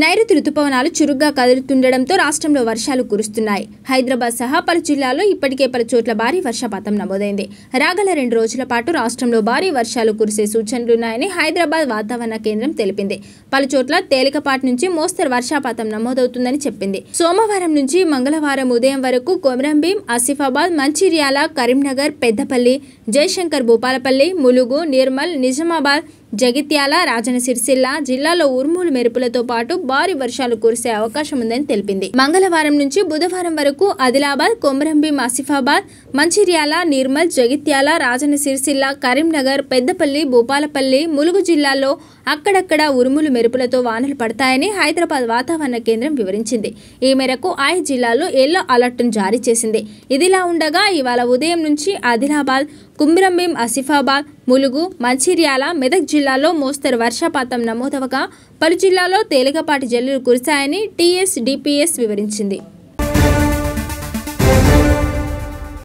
నైరుతి రుతుపవనాలు చురుగ్గా కదులుతుండడంతో రాష్ట్రంలో వర్షాలు కురుస్తున్నాయి హైదరాబాద్ సహా పలు జిల్లాల్లో ఇప్పటికే పలు చోట్ల భారీ వర్షపాతం నమోదైంది రాగల రెండు రోజుల పాటు రాష్ట్రంలో భారీ వర్షాలు కురిసే సూచనలున్నాయని హైదరాబాద్ వాతావరణ కేంద్రం తెలిపింది పలు చోట్ల తేలికపాటి నుంచి మోస్తరు వర్షపాతం నమోదవుతుందని చెప్పింది సోమవారం నుంచి మంగళవారం ఉదయం వరకు కొమరంభీం ఆసిఫాబాద్ మంచిర్యాల కరీంనగర్ పెద్దపల్లి జయశంకర్ భూపాలపల్లి ములుగు నిర్మల్ నిజామాబాద్ జగిత్యాల రాజన సిరిసిల్ల జిల్లాలో ఉరుములు మెరుపులతో పాటు భారీ వర్షాలు కురిసే అవకాశం ఉందని తెలిపింది మంగళవారం నుంచి బుధవారం వరకు ఆదిలాబాద్ కొమరంబి ఆసిఫాబాద్ మంచిర్యాల నిర్మల్ జగిత్యాల రాజన సిరిసిల్ల కరీంనగర్ పెద్దపల్లి భూపాలపల్లి ములుగు జిల్లాల్లో అక్కడక్కడ ఉరుములు మెరుపులతో వానలు పడతాయని హైదరాబాద్ వాతావరణ కేంద్రం వివరించింది ఈ మేరకు ఆయా జిల్లాల్లో ఎల్లో అలర్ట్ను జారీ చేసింది ఇదిలా ఉండగా ఇవాళ ఉదయం నుంచి ఆదిలాబాద్ కుమ్రంభీం ఆసిఫాబాద్ ములుగు మంచిర్యాల మెదక్ జిల్లాలో మోస్తరు వర్షపాతం నమోదవగా పలు జిల్లాల్లో తేలికపాటి జల్లులు కురిశాయని టీఎస్ డిపిఎస్ వివరించింది